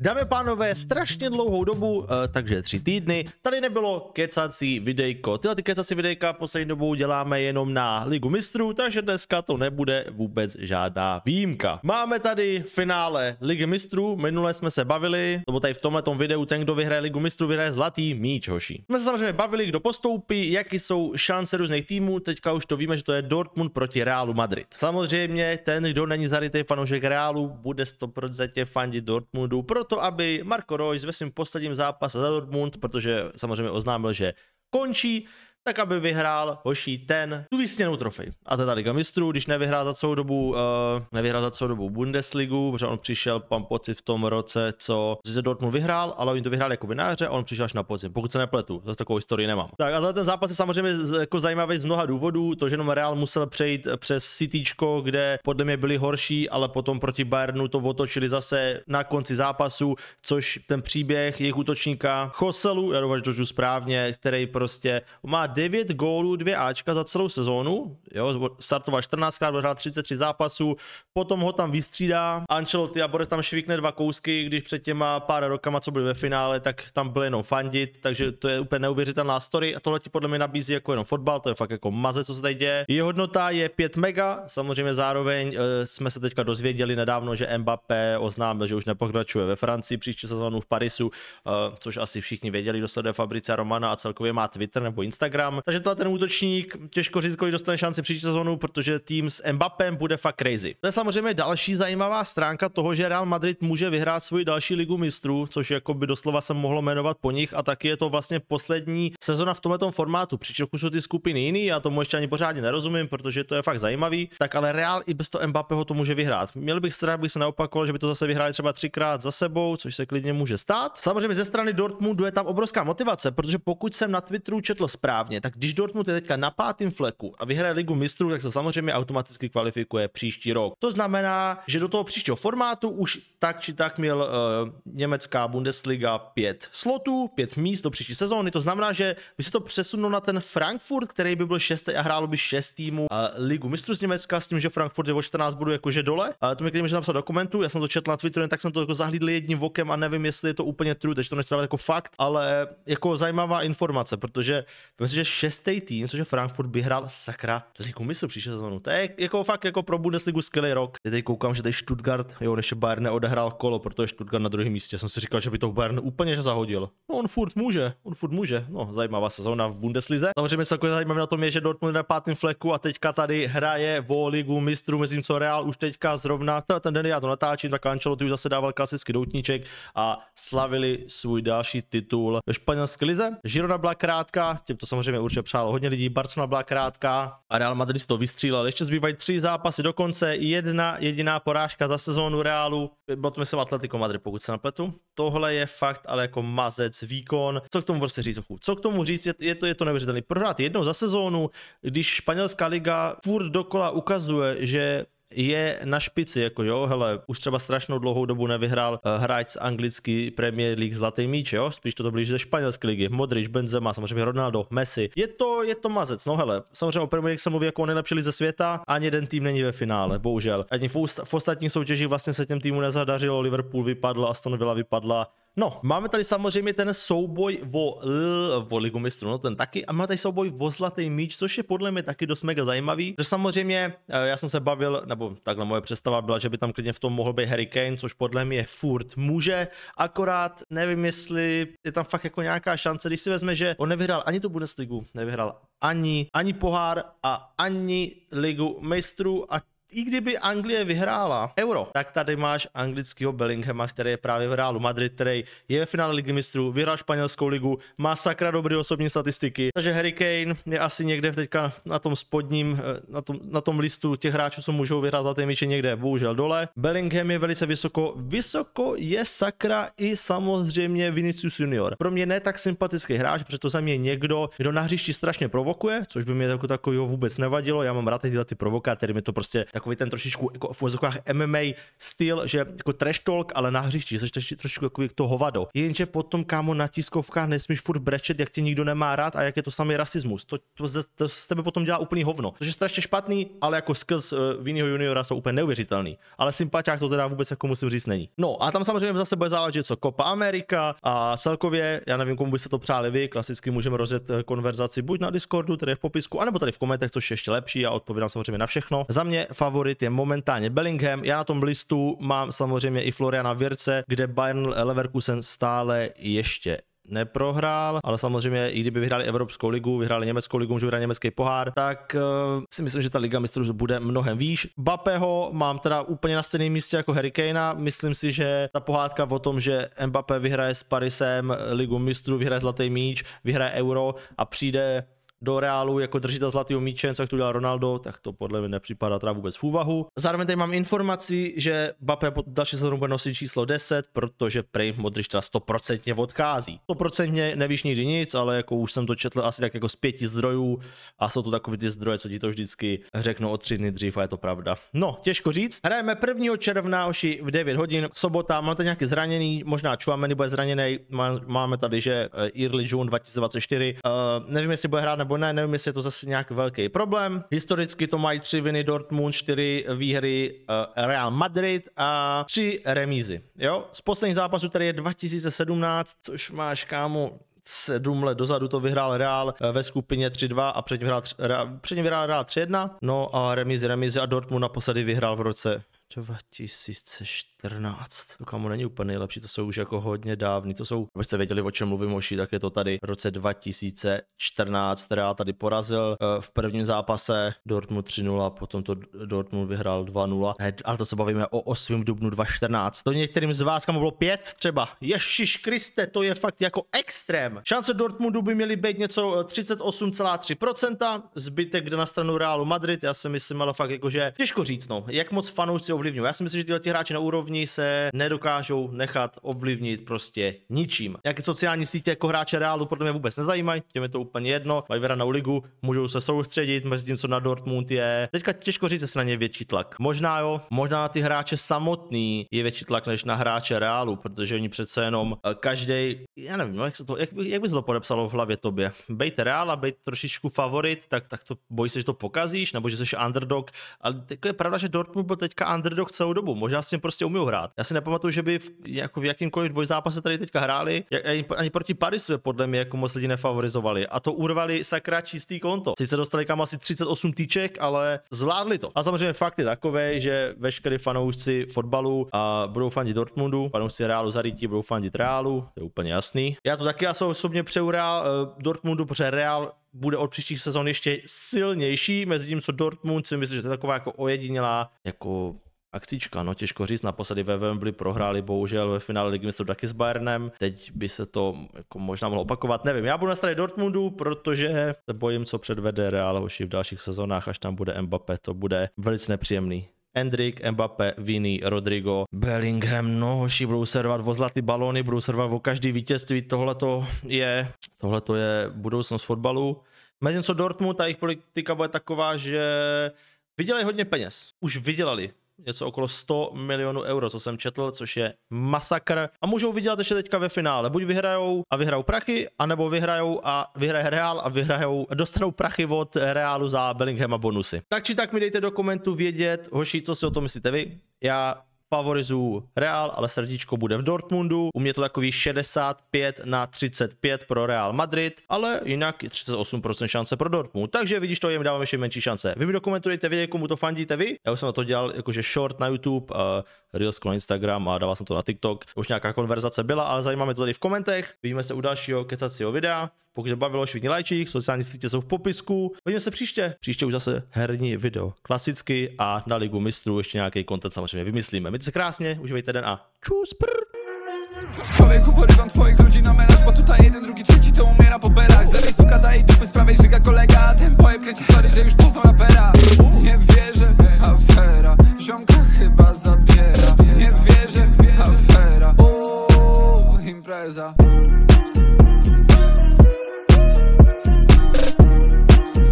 Dámy a pánové, strašně dlouhou dobu, eh, takže tři týdny, tady nebylo kecací videjko. Tyhle ty kecací videjka poslední dobou děláme jenom na Ligu mistrů, takže dneska to nebude vůbec žádná výjimka. Máme tady finále Ligy mistrů, minule jsme se bavili, nebo tady v tomhle videu ten, kdo vyhraje Ligu mistrů, vyhraje zlatý míč, hoší. Jsme se samozřejmě bavili, kdo postoupí, jaký jsou šance různých týmů, teďka už to víme, že to je Dortmund proti Realu Madrid. Samozřejmě ten, kdo není zarytý fanoušek Realu, bude 100% fandit Dortmundu, proto, aby Marko Reus ve svém posledním zápase za Dortmund, protože samozřejmě oznámil, že končí, tak aby vyhrál hoší ten tu vysněnou trofej. A to je ta Liga mistrů, když nevyhrál za celou dobu, uh, nevyhrál za celou dobu Bundesligu, protože on přišel, pan pocit v tom roce, co se Dortmund vyhrál, ale oni to vyhráli jako vináře on přišel až na podzim, pokud se nepletu, zase takovou historii nemám. Tak a ten zápas je samozřejmě jako zajímavý z mnoha důvodů, to, že jenom Real musel přejít eh, přes Cityčko, kde podle mě byli horší, ale potom proti Bayernu to otočili zase na konci zápasu, což ten příběh jejich útočníka Choselu, já doufám, že to správně, který prostě má 9 gólů, 2 Ačka za celou sezónu. Jo, startoval 14krát, dohrál 33 zápasů, potom ho tam vystřídá. Ancelotti a Boris tam švikne dva kousky, když před těma pár rokama, co byl ve finále, tak tam byl jenom fandit, takže to je úplně neuvěřitelná story a tohle ti podle mě nabízí jako jenom fotbal, to je fakt jako maze, co se tady děje. Jeho hodnota je 5 mega, samozřejmě zároveň e, jsme se teďka dozvěděli nedávno, že Mbappé oznámil, že už nepokračuje ve Francii příští sezónu v Parisu, e, což asi všichni věděli, dosleduje Fabrice Romana a celkově má Twitter nebo Instagram kam. Takže tohle ten útočník těžko říct, kolik dostane šanci příští sezónu, protože tým s Mbappem bude fakt crazy. To je samozřejmě další zajímavá stránka toho, že Real Madrid může vyhrát svoji další ligu mistrů, což jako by doslova se mohlo jmenovat po nich a taky je to vlastně poslední sezona v tomto formátu. Příčku jsou ty skupiny jiný, já tomu ještě ani pořádně nerozumím, protože to je fakt zajímavý, tak ale Real i bez toho Mbappého to může vyhrát. Měl bych strach, bych se neopakoval, že by to zase vyhráli třeba třikrát za sebou, což se klidně může stát. Samozřejmě ze strany Dortmundu je tam obrovská motivace, protože pokud jsem na Twitteru četl správně, každopádně, tak když Dortmund je teďka na pátém fleku a vyhraje ligu mistrů, tak se samozřejmě automaticky kvalifikuje příští rok. To znamená, že do toho příštího formátu už tak či tak měl uh, německá Bundesliga pět slotů, pět míst do příští sezóny. To znamená, že by se to přesunulo na ten Frankfurt, který by byl šestý a hrálo by šest týmů uh, ligu mistrů z Německa s tím, že Frankfurt je o 14 bodů jakože dole. Uh, to mi klidně může napsat dokumentu, já jsem to četl na Twitteru, tak jsem to jako zahlídl jedním vokem a nevím, jestli je to úplně true, takže to nechci jako fakt, ale jako zajímavá informace, protože myslím, že šestý tým, což je Frankfurt, by hrál sakra ligu misu příští sezónu. To je jako fakt jako pro Bundesligu skvělý rok. Teď koukám, že tady Stuttgart, jo, než Bayern neodehrál kolo, protože Stuttgart na druhém místě. Jsem si říkal, že by to Bayern úplně že zahodil. No, on furt může, on furt může. No, zajímavá sezóna v Bundeslize. Samozřejmě je zajímavé na tom je, že Dortmund na pátém fleku a teďka tady hraje vo ligu mistrů, myslím, co Real už teďka zrovna, teda ten den já to natáčím, tak Ancelotti už zase dával klasický doutníček a slavili svůj další titul ve španělské lize. Žirona byla krátká, těm to samozřejmě samozřejmě určitě přálo hodně lidí. Barcelona byla krátká a Real Madrid to vystřílel. Ještě zbývají tři zápasy dokonce, jedna jediná porážka za sezónu Realu. Bylo to myslím Atletico Madrid, pokud se napletu. Tohle je fakt ale jako mazec výkon. Co k tomu prostě říct, Co k tomu říct, je, je to, je to neuvěřitelný. Prohrát jednou za sezónu, když španělská liga furt dokola ukazuje, že je na špici, jako jo, hele, už třeba strašnou dlouhou dobu nevyhrál eh, hráč z anglický Premier League Zlatý míč, jo, spíš to blíž ze španělské ligy, Modrič, Benzema, samozřejmě Ronaldo, Messi. Je to, je to mazec, no hele, samozřejmě o Premier League se mluví jako o nejlepší ze světa, ani jeden tým není ve finále, bohužel. Ani v, v ostatních soutěžích vlastně se těm týmu nezadařilo, Liverpool vypadl, Aston Villa vypadla, No, máme tady samozřejmě ten souboj vo, l, o Ligu mistru, no ten taky, a máme tady souboj o Zlatý míč, což je podle mě taky dost mega zajímavý. Že samozřejmě, eh, já jsem se bavil, nebo takhle moje představa byla, že by tam klidně v tom mohl být Harry Kane, což podle mě furt může, akorát nevím, jestli je tam fakt jako nějaká šance, když si vezme, že on nevyhrál ani tu Bundesligu, nevyhrál ani, ani pohár a ani ligu mistrů a i kdyby Anglie vyhrála euro, tak tady máš anglického Bellinghama, který je právě v Realu Madrid, který je ve finále ligy mistrů, vyhrál španělskou ligu, má sakra dobrý osobní statistiky. Takže Harry Kane je asi někde teďka na tom spodním, eh, na tom, na tom listu těch hráčů, co můžou vyhrát zlaté míče někde, bohužel dole. Bellingham je velice vysoko. Vysoko je sakra i samozřejmě Vinicius Junior. Pro mě ne tak sympatický hráč, protože za mě někdo, kdo na hřišti strašně provokuje, což by mě jako takového vůbec nevadilo. Já mám rád tyhle ty provokátory, mi to prostě tak takový ten trošičku jako v vozovkách MMA styl, že jako trash talk, ale na hřišti, jsi trošičku jako to hovado. Jenže potom, kámo, na tiskovkách nesmíš furt brečet, jak tě nikdo nemá rád a jak je to samý rasismus. To, to, to, to z tebe potom dělá úplný hovno. To je strašně špatný, ale jako skills uh, juniora jsou úplně neuvěřitelný. Ale sympatiák to teda vůbec jako musím říct není. No a tam samozřejmě zase bude záležet, co Copa Amerika a celkově, já nevím, komu byste to přáli vy, klasicky můžeme rozjet eh, konverzaci buď na Discordu, tedy v popisku, anebo tady v komentech, což je ještě lepší, a odpovídám samozřejmě na všechno. Za mě favorit je momentálně Bellingham. Já na tom listu mám samozřejmě i Floriana Virce, kde Bayern Leverkusen stále ještě neprohrál, ale samozřejmě i kdyby vyhráli Evropskou ligu, vyhráli Německou ligu, můžou vyhrát německý pohár, tak uh, si myslím, že ta liga mistrů bude mnohem výš. Bapeho mám teda úplně na stejném místě jako Harry Kanea. Myslím si, že ta pohádka o tom, že Mbappé vyhraje s Parisem ligu mistrů, vyhraje zlatý míč, vyhraje euro a přijde do Realu jako držitel zlatého míče, co jak to udělal Ronaldo, tak to podle mě nepřipadá teda vůbec v úvahu. Zároveň tady mám informaci, že Bape pod další sezónu bude nosit číslo 10, protože Prej Modrič teda 100% odchází. 100% nevíš nikdy nic, ale jako už jsem to četl asi tak jako z pěti zdrojů a jsou to takové ty zdroje, co ti to vždycky řeknou o tři dny dřív a je to pravda. No, těžko říct. Hrajeme 1. června oši v 9 hodin, sobota, máme tady nějaký zraněný, možná Čuameny bude zraněný, máme tady, že Early June 2024, uh, nevím, jestli bude hrát nebo ne, nevím, jestli je to zase nějak velký problém. Historicky to mají tři viny Dortmund, čtyři výhry eh, Real Madrid a tři remízy. Jo, z posledních zápasů tady je 2017, což máš kámo sedm let dozadu to vyhrál Real eh, ve skupině 3-2 a předtím vyhrál, předtím vyhrál Real 3-1. No a remizi, remizi a Dortmund naposledy vyhrál v roce 2014. To kamo není úplně nejlepší, to jsou už jako hodně dávný. To jsou, abyste věděli, o čem mluvím, oši, tak je to tady v roce 2014, která tady porazil eh, v prvním zápase Dortmund 3-0, potom to Dortmund vyhrál 2-0. Eh, ale to se bavíme o 8. dubnu 2014. To některým z vás kamo bylo 5 třeba. Ježíš Kriste, to je fakt jako extrém. Šance Dortmundu by měly být něco 38,3%, eh, zbytek jde na stranu Realu Madrid, já si myslím, ale fakt jakože těžko říct, no. Jak moc fanoušci ovlivňují. Já si myslím, že tyhle hráči na úrovni se nedokážou nechat ovlivnit prostě ničím. Jaké sociální sítě jako hráče Realu podle mě vůbec nezajímají, těm je to úplně jedno, mají vera na ligu, můžou se soustředit mezi tím, co na Dortmund je. Teďka těžko říct, jestli na ně větší tlak. Možná jo, možná na ty hráče samotný je větší tlak než na hráče Realu, protože oni přece jenom eh, každý, já nevím, no, jak, se to, jak, jak by se to podepsalo v hlavě tobě. Bejte Real a bejte trošičku favorit, tak, tak to bojíš se, že to pokazíš, nebo že jsi underdog. Ale jako je pravda, že Dortmund byl teďka underdog underdog celou dobu, možná s tím prostě umí hrát. Já si nepamatuju, že by v, jako v jakýmkoliv dvojzápase tady teďka hráli, jak, ani, ani proti Parisu podle mě jako moc lidi nefavorizovali a to urvali sakra čistý konto. Sice dostali kam asi 38 týček, ale zvládli to. A samozřejmě fakt je takové, že veškerý fanoušci fotbalu a budou fandit Dortmundu, fanoušci Realu zarytí budou fandit Realu, to je úplně jasný. Já to taky asi osobně přeju Real, eh, Dortmundu, protože Real bude od příštích sezon ještě silnější, mezi tím, co Dortmund si myslím, že to je taková jako ojedinělá jako akcička. No těžko říct, naposledy ve Wembley prohráli bohužel ve finále Ligy mistrů taky s Bayernem, teď by se to jako možná mohlo opakovat, nevím. Já budu na straně Dortmundu, protože se bojím, co předvede Real už v dalších sezónách, až tam bude Mbappé, to bude velice nepříjemný. Hendrik, Mbappé, Vini, Rodrigo, Bellingham, no hoši budou servat o zlatý balony, budou servat o každý vítězství, to je, to je budoucnost fotbalu. Mezi co Dortmund a jejich politika bude taková, že vydělají hodně peněz, už vydělali něco okolo 100 milionů euro, co jsem četl, což je masakr. A můžou vydělat ještě teďka ve finále. Buď vyhrajou a vyhrajou prachy, anebo vyhrajou a vyhraje Real a vyhrajou, dostanou prachy od Realu za a bonusy. Tak či tak mi dejte do komentu vědět, hoši, co si o tom myslíte vy. Já favorizuju Real, ale srdíčko bude v Dortmundu. U mě to takový 65 na 35 pro Real Madrid, ale jinak je 38% šance pro Dortmund. Takže vidíš to, jim dávám ještě menší šance. Vy mi dokumentujete, vědět, komu to fandíte vy. Já už jsem na to dělal jakože short na YouTube, uh, Reels na Instagram a dával jsem to na TikTok. Už nějaká konverzace byla, ale zajímáme to tady v komentech. Vidíme se u dalšího kecacího videa. Pokud to bavilo, švihni lajčík, sociální sítě jsou v popisku. Vidíme se příště. Příště už zase herní video. Klasicky a na Ligu mistrů ještě nějaký kontent samozřejmě vymyslíme. Mějte se krásně, užívejte den a čus prr. Człowieku porywam twoich ludzi na melanż Bo tutaj jeden, drugi, trzeci co umiera po belach Z lewej suka daj dupy, z prawej kolega Tempo je kręci story, że już po